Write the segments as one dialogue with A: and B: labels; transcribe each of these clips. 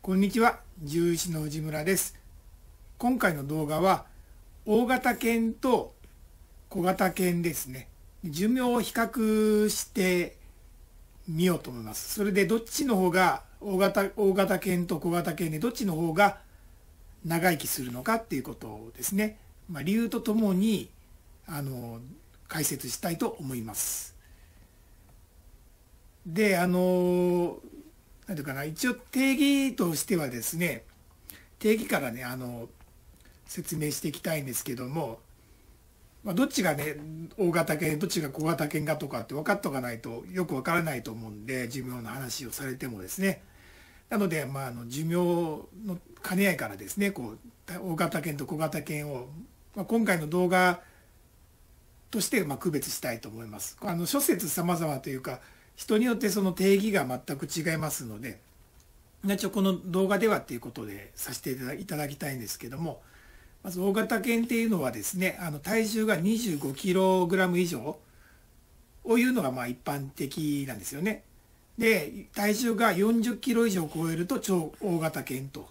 A: こんにちは獣医師の藤村です今回の動画は大型犬と小型犬ですね寿命を比較してみようと思いますそれでどっちの方が大型大型犬と小型犬でどっちの方が長生きするのかっていうことをですね、まあ、理由とともにあの解説したいと思います。であの何ていうかな一応定義としてはですね定義からねあの説明していきたいんですけども、まあ、どっちがね大型犬どっちが小型犬かとかって分かっとかないとよく分からないと思うんで寿命の話をされてもですねなので、まあ、あの寿命の兼ね合いからですねこう大型犬と小型犬を、まあ、今回の動画としてまあ区別したいと思います。あの諸説様々というか人によってその定義が全く違いますので一応この動画ではっていうことでさせていただきたいんですけどもまず大型犬っていうのはですねあの体重が 25kg 以上をいうのがまあ一般的なんですよね。で体重が 40kg 以上超えると超大型犬と、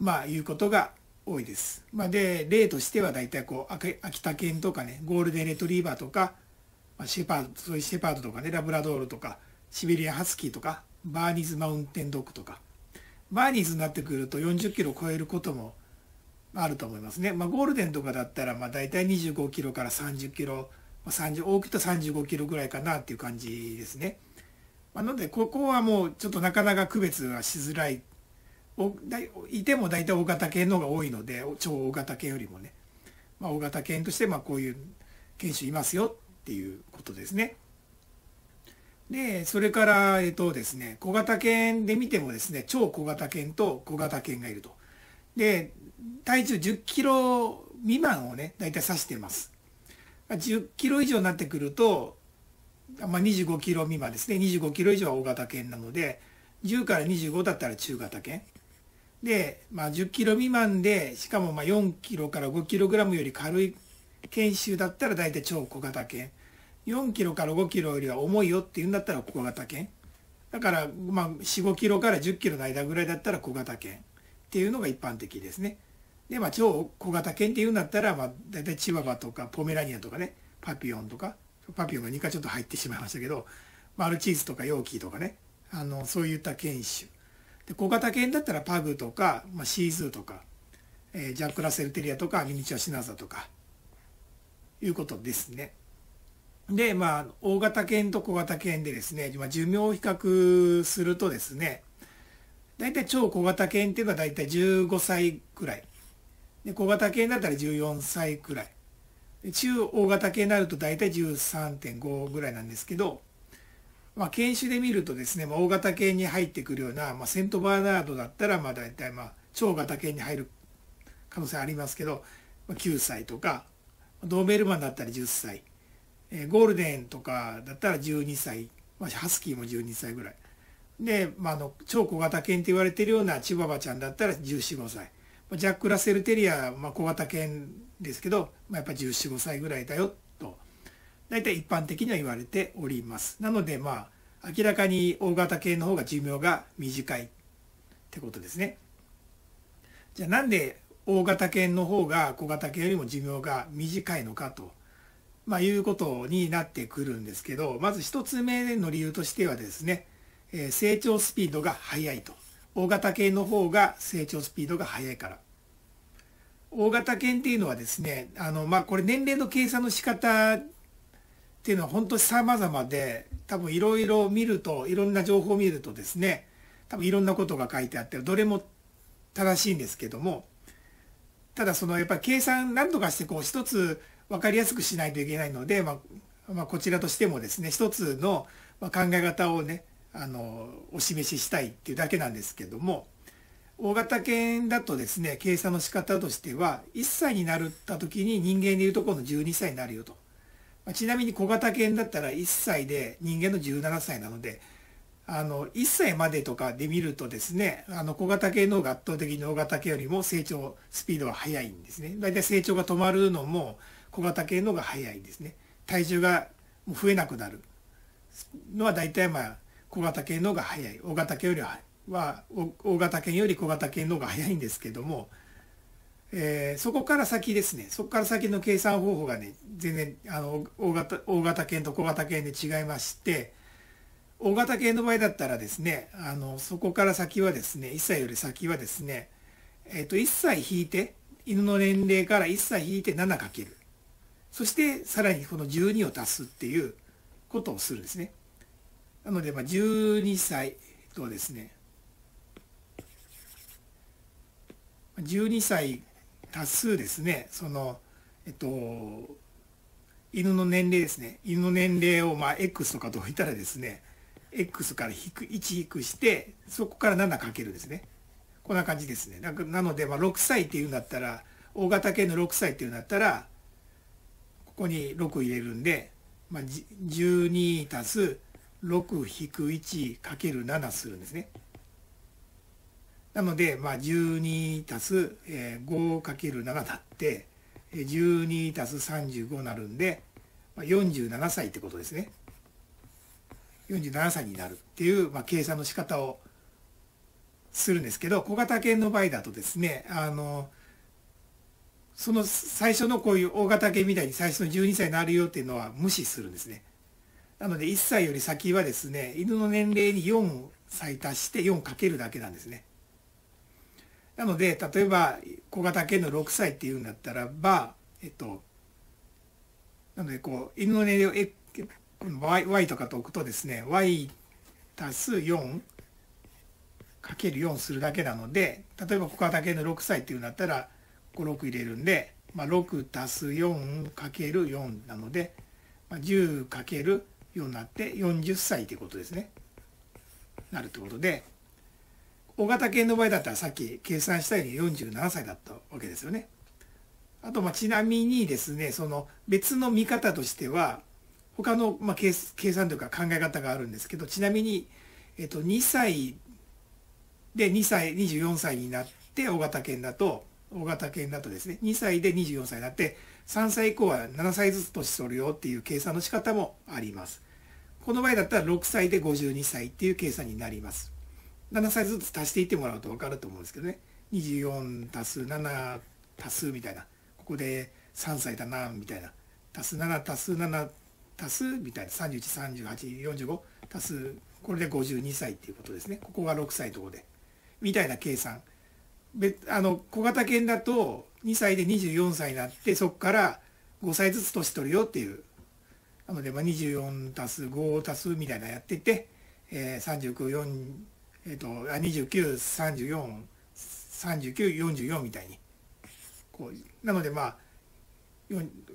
A: まあ、いうことが多いです。まあ、で例としては大体こう秋田犬とかねゴールデンレトリーバーとかまあ、シェパードそういうシェパードとかねラブラドールとかシベリアンハスキーとかバーニーズマウンテンドッグとかバーニーズになってくると40キロ超えることもあると思いますね、まあ、ゴールデンとかだったらまあ大体25キロから30キロ、まあ、30大きくと35キロぐらいかなっていう感じですね、まあ、なのでここはもうちょっとなかなか区別はしづらいおだいても大体大型犬の方が多いので超大型犬よりもね、まあ、大型犬としてまあこういう犬種いますよっていうことですね。で、それから、えっとですね、小型犬で見てもですね、超小型犬と小型犬がいると。で、体重10キロ未満をね、大体指してます。10キロ以上になってくると、まあ、25キロ未満ですね、25キロ以上は大型犬なので、10から25だったら中型犬。で、まあ、10キロ未満で、しかもまあ4キロから5キログラムより軽い犬種だったら大体超小型犬。4キロから5キロよりは重いよっていうんだったら小型犬だからまあ45キロから10キロの間ぐらいだったら小型犬っていうのが一般的ですねでまあ超小型犬っていうんだったらまあ大体チワワとかポメラニアとかねパピオンとかパピオンが2回ちょっと入ってしまいましたけどマルチーズとかヨーキーとかねあのそういった犬種で小型犬だったらパグとか、まあ、シーズーとか、えー、ジャック・ラセル・テリアとかミニチュア・シナザとかいうことですね。で、まあ、大型犬と小型犬でですね、まあ、寿命を比較するとですね、大体超小型犬っていうのは大体15歳くらい。で、小型犬だったら14歳くらい。で中大型犬になると大体13.5ぐらいなんですけど、まあ、犬種で見るとですね、まあ、大型犬に入ってくるような、まあ、セントバーナードだったら、まあ、大体、まあ、超型犬に入る可能性ありますけど、まあ、9歳とか、ドーベルマンだったら10歳。えー、ゴールデンとかだったら12歳、まあ、ハスキーも12歳ぐらいで、まあ、の超小型犬って言われてるようなチワワちゃんだったら1415歳ジャック・ラセル・テリア、まあ、小型犬ですけど、まあ、やっぱ1415歳ぐらいだよと大体一般的には言われておりますなのでまあ明らかに大型犬の方が寿命が短いってことですねじゃあなんで大型犬の方が小型犬よりも寿命が短いのかとまあ、いうことになってくるんですけどまず1つ目の理由としてはですね、え成長スピードが速いと大型犬の方が成長スピードが速いから大型犬っていうのはですねあのまあこれ年齢の計算の仕方っていうのは本当さまざまで多分いろいろ見るといろんな情報を見るとですね多分いろんなことが書いてあってどれも正しいんですけどもただそのやっぱり計算何とかしてこう一つ分かりやすくしないといけないので、まあ、まあ、こちらとしてもですね一つの考え方をねあのお示ししたいっていうだけなんですけども大型犬だとですね計算の仕方としては1歳になった時に人間でいうとこの12歳になるよと、まあ、ちなみに小型犬だったら1歳で人間の17歳なのであの1歳までとかで見るとですねあの小型犬の方が圧倒的に大型犬よりも成長スピードは速いんですね。だいたい成長が止まるのも小型犬のが早いですね体重が増えなくなるのは大体まあ小型犬の方が早い大型犬よりはは大型犬より小型犬の方が早いんですけども、えー、そこから先ですねそこから先の計算方法がね全然あの大型大型犬と小型犬で違いまして大型犬の場合だったらですねあのそこから先はですね1歳より先はですね、えー、と1歳引いて犬の年齢から1歳引いて7かけるそしてさらにこの12を足すっていうことをするんですね。なので、まあ、12歳とはですね、12歳足すですね、その、えっと、犬の年齢ですね。犬の年齢を、まあ、X とかと置いたらですね、X から引く、1引くして、そこから7かけるですね。こんな感じですね。なので、まあ、6歳っていうんだったら、大型犬の6歳っていうんだったら、ここに6入れるんで、まあ、12足す6引く1かける7するんですね。なので、まあ、12足す5かける7だって12足す35なるんで、まあ、47歳ってことですね。47歳になるっていう、まあ、計算の仕方をするんですけど小型犬の場合だとですねあのその最初のこういう大型犬みたいに最初の12歳になるよっていうのは無視するんですね。なので1歳より先はですね、犬の年齢に4を最多して4かけるだけなんですね。なので、例えば小型犬の6歳っていうんだったらば、えっと、なのでこう、犬の年齢を y, y とかと置くとですね、y 足す4かける4するだけなので、例えば小型犬の6歳っていうんだったら、56入れるんで、まあ、6足す 4×4 なので、まあ、10×4 になって40歳ということですね。なるってことで大型犬の場合だったらさっき計算したように47歳だったわけですよね。あとまあちなみにですねその別の見方としては他のまあ計算というか考え方があるんですけどちなみに、えっと、2歳で2歳24歳になって大型犬だと大型犬だとですね2歳で24歳になって3歳以降は7歳ずつ年取るよっていう計算の仕方もありますこの場合だったら6歳で52歳っていう計算になります7歳ずつ足していってもらうと分かると思うんですけどね24足す7足すみたいなここで3歳だなみたいな足す7足す7足すみたいな313845足すこれで52歳っていうことですねここが6歳とこでみたいな計算別あの小型犬だと2歳で24歳になってそこから5歳ずつ年取るよっていうなので、まあ、24足す5足すみたいなやってて、えー、3940、えーと、と29343944みたいにこうなのでまあ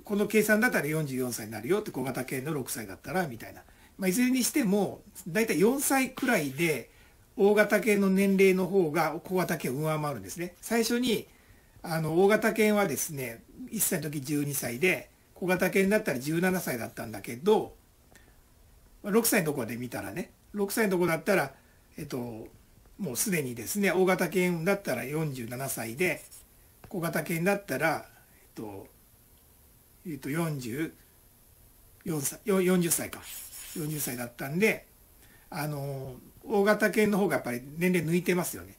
A: この計算だったら44歳になるよって小型犬の6歳だったらみたいな、まあ、いずれにしても大体4歳くらいで大型犬の年齢の方が小型犬を上回るんですね。最初にあの大型犬はですね1歳の時12歳で小型犬だったら17歳だったんだけど6歳のところで見たらね6歳のところだったら、えっと、もうすでにですね大型犬だったら47歳で小型犬だったら、えっとえっと、44歳40歳か40歳だったんであの大型犬の方がやっぱり年齢抜いてますよね。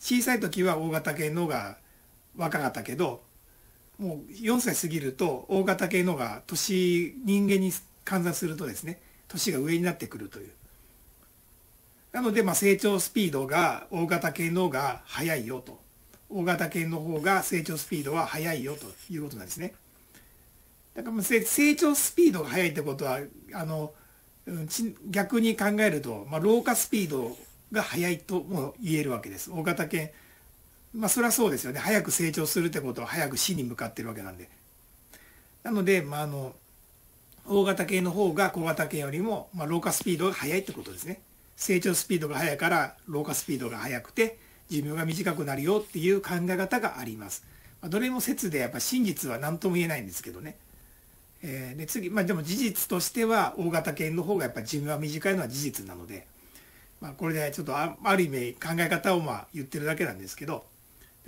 A: 小さい時は大型犬の方が若かったけど、もう4歳過ぎると大型犬の方が年、人間に換算するとですね、年が上になってくるという。なので、まあ、成長スピードが大型犬の方が速いよと。大型犬の方が成長スピードは速いよということなんですね。だから成長スピードが速いってことは、あの、逆に考えると、まあ、老化スピードが速いとも言えるわけです。大型犬、まあ、それはそうですよね。早く成長するってことは早く死に向かってるわけなんで。なので、まあ、あの、大型犬の方が小型犬よりも、まあ、老化スピードが速いってことですね。成長スピードが速いから老化スピードが速くて寿命が短くなるよっていう考え方があります。まどれも説でやっぱ真実は何とも言えないんですけどね。えー、で次、まあ、でも事実としては大型犬の方がやっぱり寿命は短いのは事実なので、まあ、これでちょっとある意味考え方をまあ言ってるだけなんですけど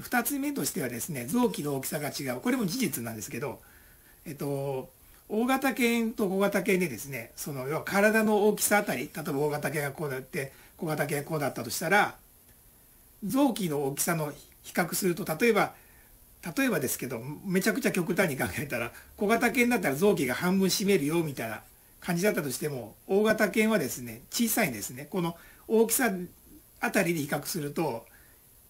A: 2つ目としてはですね臓器の大きさが違うこれも事実なんですけど、えっと、大型犬と小型犬でですねその要は体の大きさあたり例えば大型犬がこうだって小型犬がこうだったとしたら臓器の大きさの比較すると例えば例えばですけどめちゃくちゃ極端に考えたら小型犬だったら臓器が半分占めるよみたいな感じだったとしても大型犬はですね小さいんですねこの大きさあたりで比較すると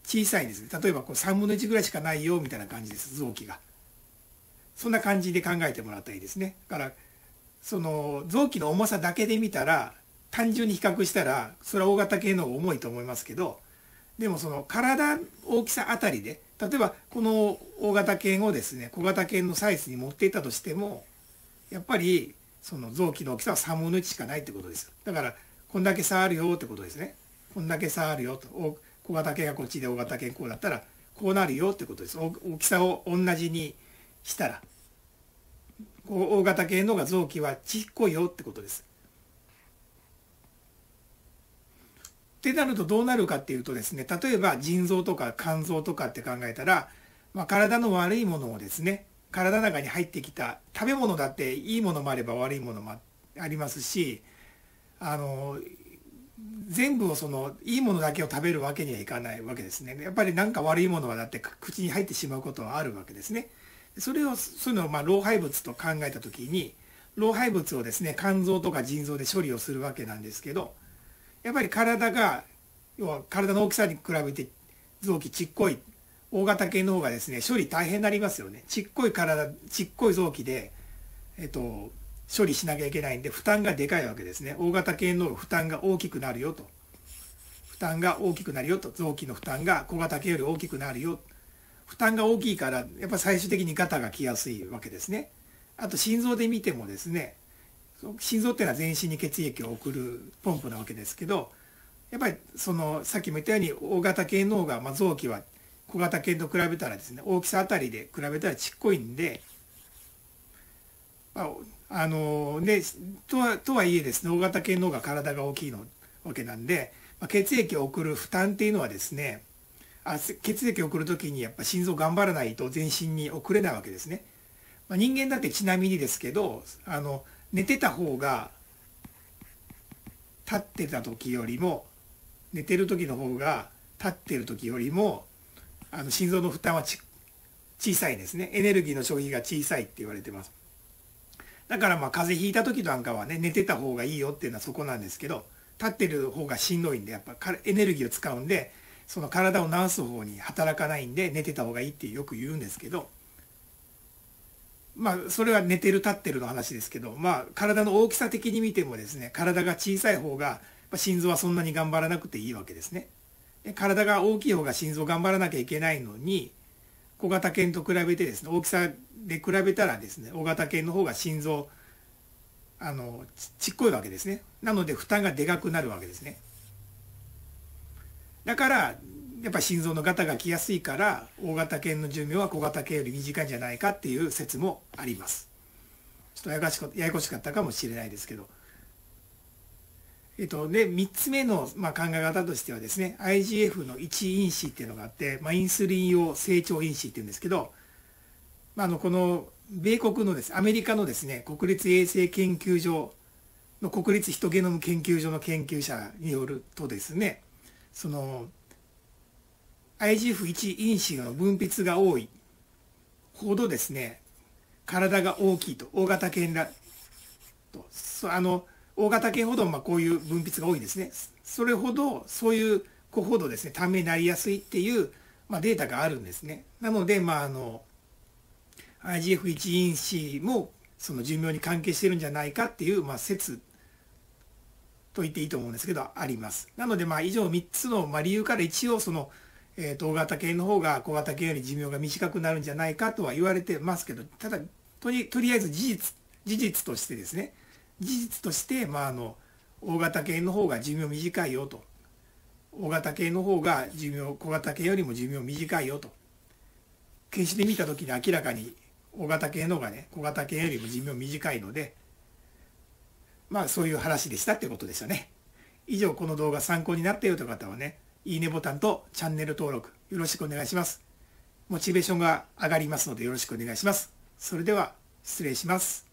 A: 小さいんですね例えばこう3分の1ぐらいしかないよみたいな感じです臓器がそんな感じで考えてもらったらいいですねだからその臓器の重さだけで見たら単純に比較したらそれは大型犬の方が重いと思いますけどでもその体大きさあたりで例えばこの大型犬をですね小型犬のサイズに持っていったとしてもやっぱりその臓器の大きさは3分の1しかないってことですだからこんだけ差あるよってことですねこんだけ差あるよと小型犬がこっちで大型犬こうだったらこうなるよってことです大きさを同じにしたらこう大型犬の方が臓器はちっこいよってことですってなるとどうなるかっていうとですね例えば腎臓とか肝臓とかって考えたら、まあ、体の悪いものをですね体の中に入ってきた食べ物だっていいものもあれば悪いものもありますしあの全部をそのいいものだけを食べるわけにはいかないわけですねやっぱり何か悪いものはだって口に入ってしまうことはあるわけですねそれをそういうのをまあ老廃物と考えた時に老廃物をですね肝臓とか腎臓で処理をするわけなんですけどやっぱり体が要は体の大きさに比べて臓器ちっこい大型犬の方がですね処理大変になりますよねちっこい体ちっこい臓器で、えっと、処理しなきゃいけないんで負担がでかいわけですね大型犬の方負担が大きくなるよと負担が大きくなるよと臓器の負担が小型犬より大きくなるよ負担が大きいからやっぱ最終的にガタが来やすいわけですねあと心臓で見てもですね心臓っていうのは全身に血液を送るポンプなわけですけどやっぱりそのさっきも言ったように大型系の方が、まあ、臓器は小型犬と比べたらですね大きさあたりで比べたらちっこいんで、まあ、あのでとはとはいえですね大型犬の方が体が大きいのわけなんで、まあ、血液を送る負担っていうのはですねあ血液を送る時にやっぱ心臓頑張らないと全身に送れないわけですね。まあ、人間だってちなみにですけどあの寝てた方が立ってた時よりも寝てる時の方が立ってる時よりもあの心臓の負担は小さいですねエネルギーの消費が小さいって言われてますだからまあ風邪ひいた時なんかはね寝てた方がいいよっていうのはそこなんですけど立ってる方がしんどいんでやっぱエネルギーを使うんでその体を治す方に働かないんで寝てた方がいいってよく言うんですけどまあ、それは寝てる立ってるの話ですけど、まあ、体の大きさ的に見てもですね、体が小さい方が、心臓はそんなに頑張らなくていいわけですね。で体が大きい方が心臓頑張らなきゃいけないのに、小型犬と比べてですね、大きさで比べたらですね、大型犬の方が心臓、あの、ちっこいわけですね。なので、負担がでかくなるわけですね。だから、やっぱ心臓のガタが来やすいから大型犬の寿命は小型犬より短いんじゃないかっていう説もありますちょっとややこしややこしかったかもしれないですけどえっと、で3つ目の、まあ、考え方としてはですね IGF の1因子っていうのがあって、まあ、インスリン用成長因子っていうんですけど、まあ、あのこの米国のですアメリカのですね国立衛生研究所の国立ヒトゲノム研究所の研究者によるとですねその IGF1 因子の分泌が多いほどですね体が大きいと大型犬だとそあの大型犬ほどまあこういう分泌が多いんですねそれほどそういう子ほどですねためになりやすいっていう、まあ、データがあるんですねなのでまああの IGF1 因子もその寿命に関係してるんじゃないかっていう、まあ、説と言っていいと思うんですけどありますなのでまあ以上3つの、まあ、理由から一応そのえー大型犬の方が小型犬より寿命が短くなるんじゃないかとは言われてますけどただとりとりあえず事実事実としてですね事実として、まあ、あの大型犬の方が寿命短いよと大型犬の方が寿命小型犬よりも寿命短いよと検視で見た時に明らかに大型犬の方がね小型犬よりも寿命短いのでまあそういう話でしたってことですよね。以上この動画参考になったよという方はねいいねボタンとチャンネル登録よろしくお願いします。モチベーションが上がりますのでよろしくお願いします。それでは失礼します。